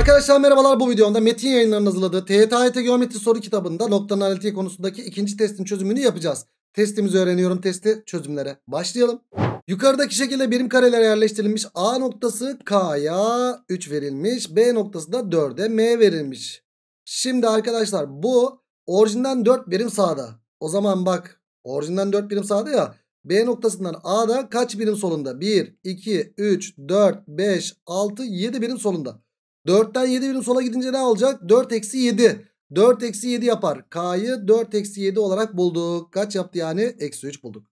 Arkadaşlar merhabalar bu videomda Metin yayınlarının hazırladığı TYT Geometri soru kitabında noktanın analitiği konusundaki ikinci testin çözümünü yapacağız. Testimizi öğreniyorum testi çözümlere başlayalım. Yukarıdaki şekilde birim karelere yerleştirilmiş A noktası K'ya 3 verilmiş. B noktası da 4'e M verilmiş. Şimdi arkadaşlar bu orijinden 4 birim sağda. O zaman bak orijinden 4 birim sağda ya. B noktasından A'da kaç birim solunda? 1, 2, 3, 4, 5, 6, 7 birim solunda. 4'ten 7 birim sola gidince ne alacak? 4 eksi 7. 4 eksi 7 yapar. K'yı 4 eksi 7 olarak bulduk. Kaç yaptı yani? Eksi 3 bulduk.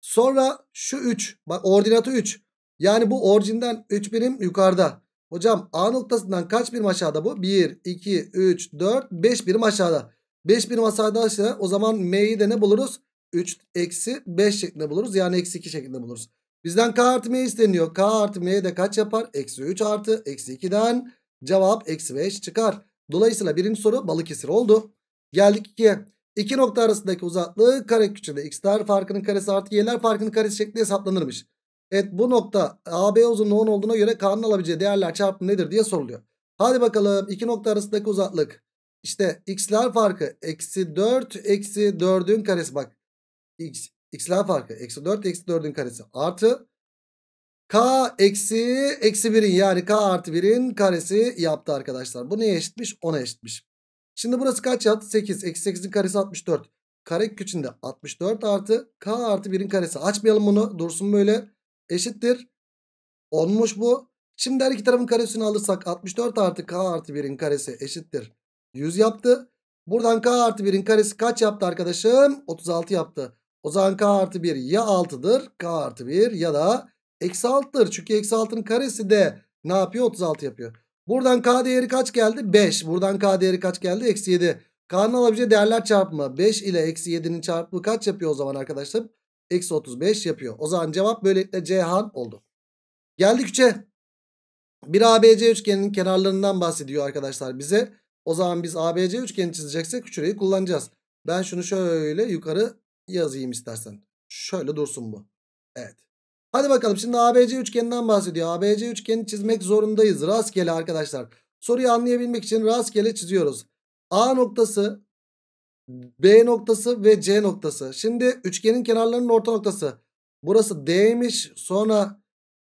Sonra şu 3. Bak ordinatı 3. Yani bu orijinden 3 birim yukarıda. Hocam A noktasından kaç birim aşağıda bu? 1, 2, 3, 4, 5 birim aşağıda. 5 birim aşağıda o zaman M'yi de ne buluruz? 3 eksi 5 şeklinde buluruz. Yani eksi 2 şeklinde buluruz. Bizden K artı M isteniyor. K artı M de kaç yapar? Eksi 3 artı eksi 2'den Cevap eksi 5 çıkar. Dolayısıyla birinci soru Balıkesir oldu. Geldik 2'ye. İki nokta arasındaki uzaklığı kare küçüğünde x'ler farkının karesi artı y'ler farkının karesi şeklinde hesaplanırmış. Evet bu nokta AB uzunluğu 10 olduğuna göre K'nın alabileceği değerler çarpımı nedir diye soruluyor. Hadi bakalım iki nokta arasındaki uzaklık. İşte x'ler farkı eksi 4 eksi 4'ün karesi bak. X, x'ler farkı eksi 4 eksi 4'ün karesi artı K eksi eksi birin yani K artı birin karesi yaptı arkadaşlar. Bu neye eşitmiş? 10'a eşitmiş. Şimdi burası kaç yaptı? 8. Eksi 8'in karesi 64. Kare içinde 64 artı K artı birin karesi. Açmayalım bunu. Dursun böyle. Eşittir. 10'muş bu. Şimdi her iki tarafın karesini alırsak 64 artı K artı birin karesi eşittir. 100 yaptı. Buradan K artı birin karesi kaç yaptı arkadaşım? 36 yaptı. O zaman K artı bir ya 6'dır. K artı bir ya da Eksi 6'dır. Çünkü eksi 6'nın karesi de ne yapıyor? 36 yapıyor. Buradan k değeri kaç geldi? 5. Buradan k değeri kaç geldi? Eksi 7. K'nın alabileceği değerler çarpma 5 ile eksi 7'nin çarpımı kaç yapıyor o zaman arkadaşlar? Eksi 35 yapıyor. O zaman cevap böylelikle Cihan oldu. Geldik 3'e. Bir ABC üçgeninin kenarlarından bahsediyor arkadaşlar bize. O zaman biz ABC üçgeni çizeceksek şurayı kullanacağız. Ben şunu şöyle yukarı yazayım istersen. Şöyle dursun bu. Evet. Hadi bakalım şimdi ABC üçgeninden bahsediyor. ABC üçgeni çizmek zorundayız. Rastgele arkadaşlar. Soruyu anlayabilmek için rastgele çiziyoruz. A noktası, B noktası ve C noktası. Şimdi üçgenin kenarlarının orta noktası. Burası Dmiş, sonra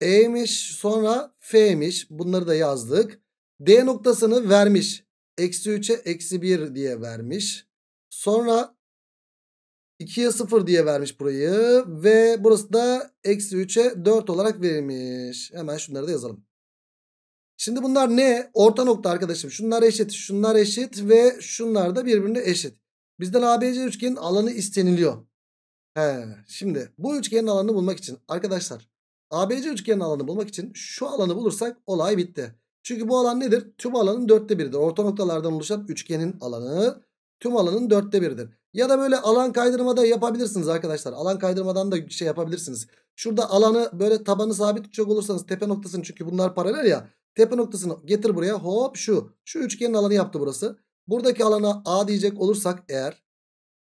E'miş, sonra F'miş. Bunları da yazdık. D noktasını vermiş. Eksi 3'e eksi 1 diye vermiş. Sonra 2'ye 0 diye vermiş burayı. Ve burası da eksi 3'e 4 olarak verilmiş. Hemen şunları da yazalım. Şimdi bunlar ne? Orta nokta arkadaşım. Şunlar eşit, şunlar eşit ve şunlar da birbirine eşit. Bizden ABC üçgenin alanı isteniliyor. He, şimdi bu üçgenin alanını bulmak için arkadaşlar ABC üçgenin alanını bulmak için şu alanı bulursak olay bitti. Çünkü bu alan nedir? Tüm alanın dörtte biridir. Orta noktalardan oluşan üçgenin alanı tüm alanın dörtte biridir. Ya da böyle alan kaydırma da yapabilirsiniz arkadaşlar. Alan kaydırmadan da şey yapabilirsiniz. Şurada alanı böyle tabanı sabit çok olursanız tepe noktasını çünkü bunlar paralel ya. Tepe noktasını getir buraya hop şu. Şu üçgenin alanı yaptı burası. Buradaki alana A diyecek olursak eğer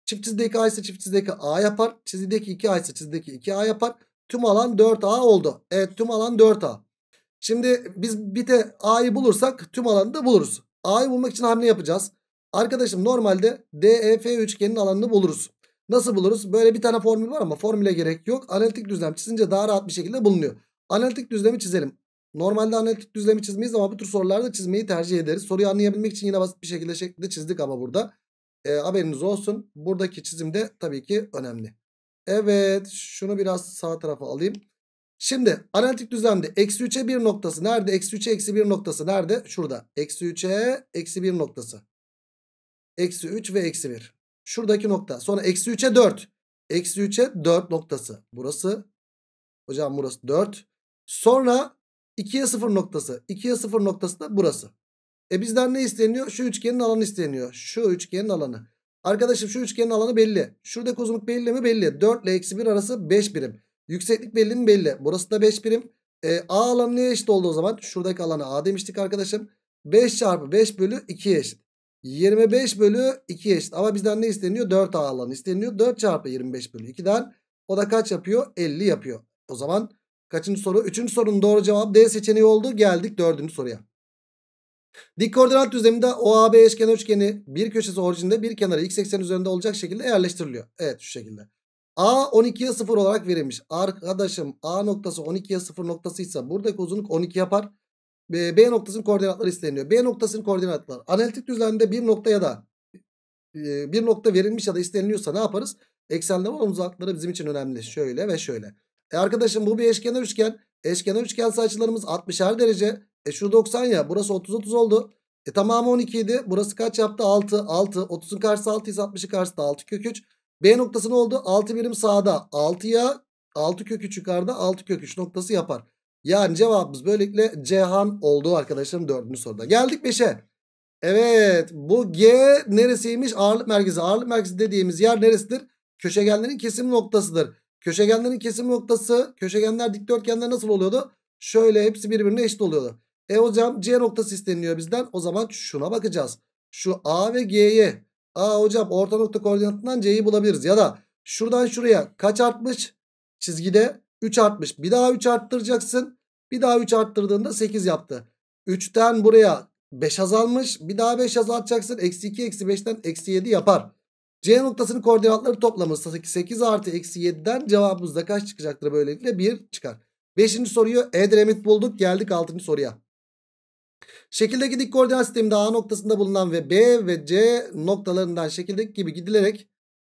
çift çizdeki A ise çift çizdeki A yapar. Çizgideki 2A ise çizgideki 2A yapar. Tüm alan 4A oldu. Evet tüm alan 4A. Şimdi biz bir de A'yı bulursak tüm alanı da buluruz. A'yı bulmak için hamle yapacağız. Arkadaşım normalde DEF üçgenin alanını buluruz. Nasıl buluruz? Böyle bir tane formül var ama formüle gerek yok. Analitik düzlem çizince daha rahat bir şekilde bulunuyor. Analitik düzlemi çizelim. Normalde analitik düzlemi çizmeyiz ama bu tür sorularda çizmeyi tercih ederiz. Soruyu anlayabilmek için yine basit bir şekilde şeklinde çizdik ama burada. E, haberiniz olsun. Buradaki çizim de tabii ki önemli. Evet şunu biraz sağ tarafa alayım. Şimdi analitik düzlemde eksi 3'e 1 noktası nerede? Eksi 3'e eksi 1 noktası nerede? Şurada. Eksi 3'e eksi 1 noktası. Eksi 3 ve eksi 1. Şuradaki nokta. Sonra eksi 3'e 4. Eksi 3'e 4 noktası. Burası. Hocam burası 4. Sonra 2'ye 0 noktası. 2'ye 0 noktası da burası. E bizden ne isteniyor? Şu üçgenin alanı isteniyor. Şu üçgenin alanı. Arkadaşım şu üçgenin alanı belli. Şuradaki uzunluk belli mi? Belli. 4 ile eksi 1 arası 5 birim. Yükseklik belli mi? Belli. Burası da 5 birim. E, A alanı neye eşit oldu o zaman? Şuradaki alanı A demiştik arkadaşım. 5 çarpı 5 bölü 2'ye eşit. 25 bölü 2 eşit. Ama bizden ne isteniyor? 4 A alanı isteniyor. 4 çarpı 25 bölü 2'den o da kaç yapıyor? 50 yapıyor. O zaman kaçıncı soru? Üçüncü sorunun doğru cevabı D seçeneği oldu. Geldik dördüncü soruya. Dik koordinat düzleminde OAB eşkenar üçgeni bir köşesi orijinde bir kenarı x eksen üzerinde olacak şekilde yerleştiriliyor. Evet şu şekilde. A 12'ye 0 olarak verilmiş. Arkadaşım A noktası 12'ye 0 noktası ise buradaki uzunluk 12 yapar. B noktasının koordinatları isteniyor. B noktasının koordinatları. Analitik düzlemde bir nokta ya da bir nokta verilmiş ya da isteniliyorsa ne yaparız? Eksenden uzaklıkları bizim için önemli. Şöyle ve şöyle. E arkadaşım bu bir eşkenar üçgen. Eşkenar üçgen açılarımız 60'ar derece. E şu 90 ya. Burası 30-30 oldu. E tamamı 12 idi. Burası kaç yaptı? 6. 6. 30'un karşısı 6 ise 60'ı karşısı 6 kök 3. B noktası ne oldu? 6 birim sağda. 6 ya 6 kök 3 yukarıda 6 kök 3 noktası yapar. Yani cevabımız böylelikle Cihan oldu arkadaşlarım dördüncü soruda. Geldik 5'e. Evet bu G neresiymiş? Ağırlık merkezi. Ağırlık merkezi dediğimiz yer neresidir? Köşegenlerin kesim noktasıdır. Köşegenlerin kesim noktası köşegenler dikdörtgenler nasıl oluyordu? Şöyle hepsi birbirine eşit oluyordu. E hocam C noktası isteniyor bizden. O zaman şuna bakacağız. Şu A ve G'ye. A hocam orta nokta koordinatından C'yi bulabiliriz. Ya da şuradan şuraya kaç artmış? Çizgide 3 artmış. Bir daha 3 arttıracaksın. Bir daha 3 arttırdığında 8 yaptı. 3'ten buraya 5 azalmış. Bir daha 5 azaltacaksın. Eksi 2 eksi 5'ten eksi 7 yapar. C noktasının koordinatları toplamı 8 artı eksi 7'den cevabımız da kaç çıkacaktır böylelikle 1 çıkar. 5. soruyu Edremit bulduk. Geldik 6. soruya. Şekildeki dik koordinat sisteminde A noktasında bulunan ve B ve C noktalarından şekildeki gibi gidilerek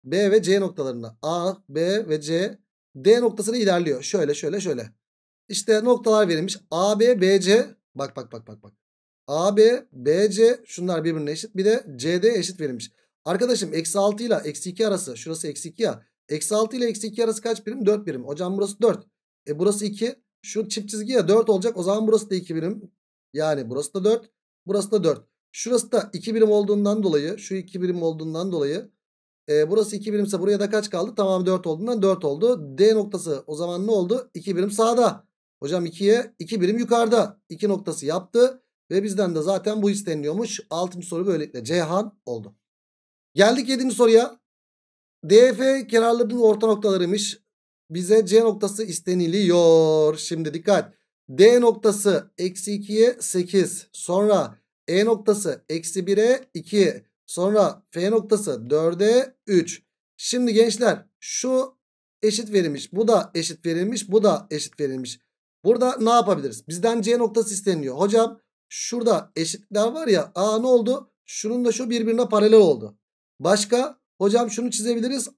B ve C noktalarına A, B ve C D noktasına ilerliyor. Şöyle şöyle şöyle. İşte noktalar verilmiş. AB, BC. Bak bak bak bak bak. AB, BC şunlar birbirine eşit. Bir de CD eşit verilmiş. Arkadaşım eksi 6 ile eksi 2 arası. Şurası eksi 2 ya. Eksi 6 ile eksi 2 arası kaç birim? 4 birim. Hocam burası 4. E burası 2. Şu çift çizgi ya 4 olacak. O zaman burası da 2 birim. Yani burası da 4. Burası da 4. Şurası da 2 birim olduğundan dolayı. Şu 2 birim olduğundan dolayı. E, burası 2 birimse buraya da kaç kaldı? Tamam 4 olduğundan 4 oldu. D noktası o zaman ne oldu? 2 birim sağda. Hocam 2'ye 2 birim yukarıda 2 noktası yaptı. Ve bizden de zaten bu isteniyormuş. Altın soru böylelikle Cihan oldu. Geldik 7. soruya. DF kenarlarının orta noktalarıymış. Bize C noktası isteniliyor. Şimdi dikkat. D noktası eksi 2'ye 8. Sonra E noktası eksi 1'e 2. Sonra F noktası 4'e 3. Şimdi gençler şu eşit verilmiş. Bu da eşit verilmiş. Bu da eşit verilmiş. Burada ne yapabiliriz? Bizden C noktası isteniyor. Hocam şurada eşitler var ya. Aa ne oldu? Şunun da şu birbirine paralel oldu. Başka? Hocam şunu çizebiliriz.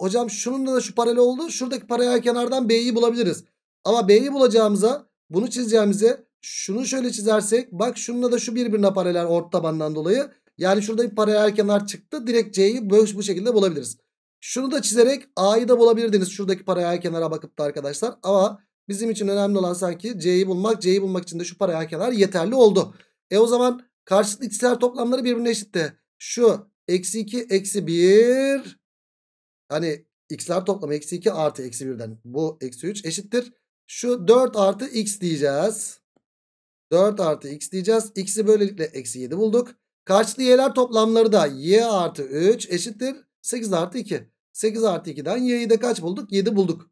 Hocam şunun da şu paralel oldu. Şuradaki paralel kenardan B'yi bulabiliriz. Ama B'yi bulacağımıza bunu çizeceğimize şunu şöyle çizersek bak şununla da şu birbirine paralel ort tabandan dolayı. Yani şurada bir paralel kenar çıktı. Direkt C'yi bu şekilde bulabiliriz. Şunu da çizerek A'yı da bulabilirdiniz. Şuradaki paralel kenara bakıp da arkadaşlar. Ama Bizim için önemli olan sanki C'yi bulmak. C'yi bulmak için de şu paraya kenar yeterli oldu. E o zaman karşılıklı içsel toplamları birbirine eşitti. Şu eksi 2 eksi 1 hani x'ler toplamı eksi 2 artı eksi 1'den bu eksi 3 eşittir. Şu 4 artı x diyeceğiz. 4 artı x diyeceğiz. X'i böylelikle eksi 7 bulduk. Karşılıklı y'ler toplamları da y artı 3 eşittir. 8 artı 2. 8 artı 2'den y'yi de kaç bulduk? 7 bulduk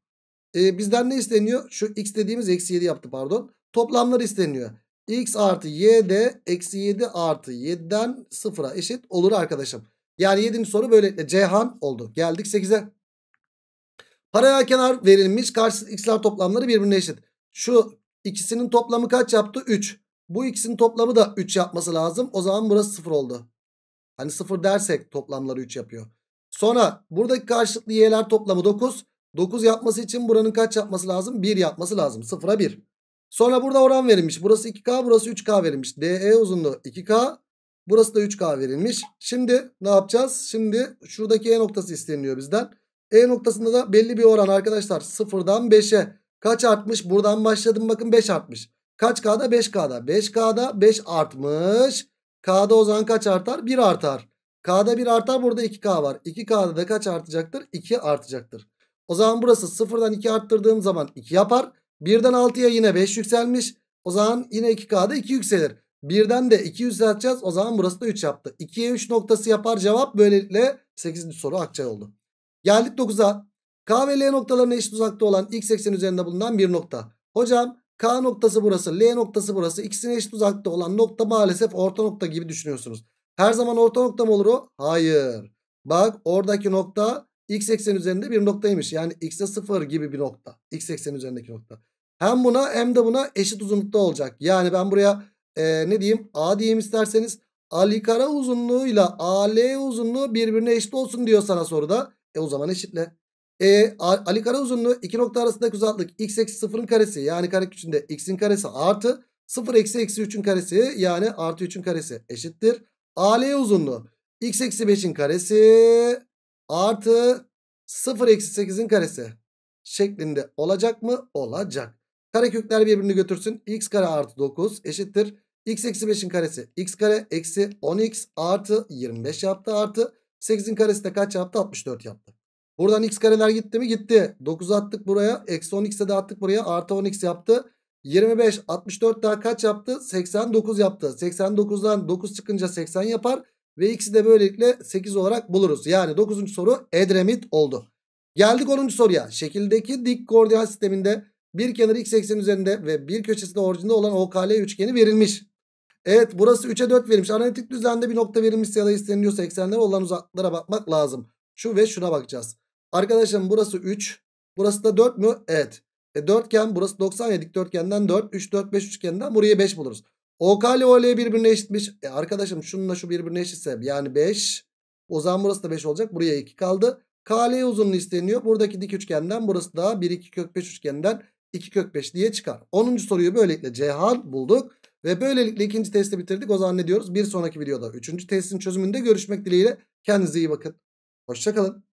e, bizden ne isteniyor? Şu x dediğimiz eksi 7 yaptı pardon. Toplamlar isteniyor. x artı y de eksi 7 artı 7'den 0'a eşit olur arkadaşım. Yani 7. soru böylelikle Ceyhan oldu. Geldik 8'e. Paralel kenar verilmiş. Karşısız x'ler toplamları birbirine eşit. Şu ikisinin toplamı kaç yaptı? 3. Bu ikisinin toplamı da 3 yapması lazım. O zaman burası 0 oldu. Hani 0 dersek toplamları 3 yapıyor. Sonra buradaki karşılıklı y'ler toplamı 9. 9 yapması için buranın kaç yapması lazım? 1 yapması lazım. 0'a 1. Sonra burada oran verilmiş. Burası 2K burası 3K verilmiş. DE uzunluğu 2K. Burası da 3K verilmiş. Şimdi ne yapacağız? Şimdi şuradaki E noktası isteniliyor bizden. E noktasında da belli bir oran arkadaşlar. 0'dan 5'e. Kaç artmış? Buradan başladım bakın 5 artmış. Kaç K'da? 5K'da. 5K'da 5 artmış. K'da o zaman kaç artar? 1 artar. K'da 1 artar burada 2K var. 2K'da da kaç artacaktır? 2 artacaktır. O zaman burası sıfırdan 2 arttırdığım zaman 2 yapar. 1'den 6'ya yine 5 yükselmiş. O zaman yine 2K'da 2 yükselir. 1'den de 2 yükselteceğiz. O zaman burası da 3 yaptı. 2'ye 3 noktası yapar cevap. Böylelikle 8. soru akçay oldu. Geldik 9'a. K ve L noktalarına eşit uzakta olan x eksen üzerinde bulunan bir nokta. Hocam K noktası burası, L noktası burası. İkisine eşit uzakta olan nokta maalesef orta nokta gibi düşünüyorsunuz. Her zaman orta nokta mı olur o? Hayır. Bak oradaki nokta x eksen üzerinde bir noktaymış. Yani x'e 0 gibi bir nokta. x eksen üzerindeki nokta. Hem buna hem de buna eşit uzunlukta olacak. Yani ben buraya e, ne diyeyim a diyeyim isterseniz. Ali kara uzunluğuyla AL uzunluğu birbirine eşit olsun diyor sana soruda. E o zaman eşitle. E, Ali uzunluğu iki nokta arasındaki uzaklık x eksi 0'ın karesi yani kare küçüğünde x'in karesi artı 0 eksi eksi 3'ün karesi yani artı 3'ün karesi eşittir. AL uzunluğu x eksi 5'in karesi artı 0 eksi 8'in karesi şeklinde olacak mı? Olacak. Karekökler birbirini götürsün. x kare artı 9 eşittir. x eksi 5'in karesi x kare eksi 10x artı 25 yaptı artı 8'in karesi de kaç yaptı? 64 yaptı. Buradan x kareler gitti mi? Gitti. 9 attık buraya. Eksi 10x'e de attık buraya. Artı 10x yaptı. 25, 64 daha kaç yaptı? 89 yaptı. 89'dan 9 çıkınca 80 yapar. Ve x'i de böylelikle 8 olarak buluruz. Yani 9. soru Edremit oldu. Geldik 10. soruya. Şekildeki dik koordinat sisteminde bir kenarı x ekseni üzerinde ve bir köşesinde orijinde olan OKL üçgeni verilmiş. Evet burası 3'e 4 verilmiş. Analitik düzende bir nokta verilmiş ya da isteniliyorsa eksenlere olan uzaklıklara bakmak lazım. Şu ve şuna bakacağız. Arkadaşım burası 3. Burası da 4 mü? Evet. E, dörtgen burası 90 ya dikdörtgenden 4. 3, 4, 5 üçgenden buraya 5 buluruz. OK ile OL birbirine eşitmiş. E arkadaşım şununla şu birbirine eşitse yani 5. O zaman burası da 5 olacak. Buraya 2 kaldı. KL uzunluğu isteniyor. Buradaki dik üçgenden burası da 1 2 kök 5 üçgenden 2 kök 5 diye çıkar. 10. soruyu böylelikle Cihan bulduk. Ve böylelikle ikinci testi bitirdik. O zaman ne diyoruz? Bir sonraki videoda üçüncü testin çözümünde görüşmek dileğiyle. Kendinize iyi bakın. Hoşçakalın.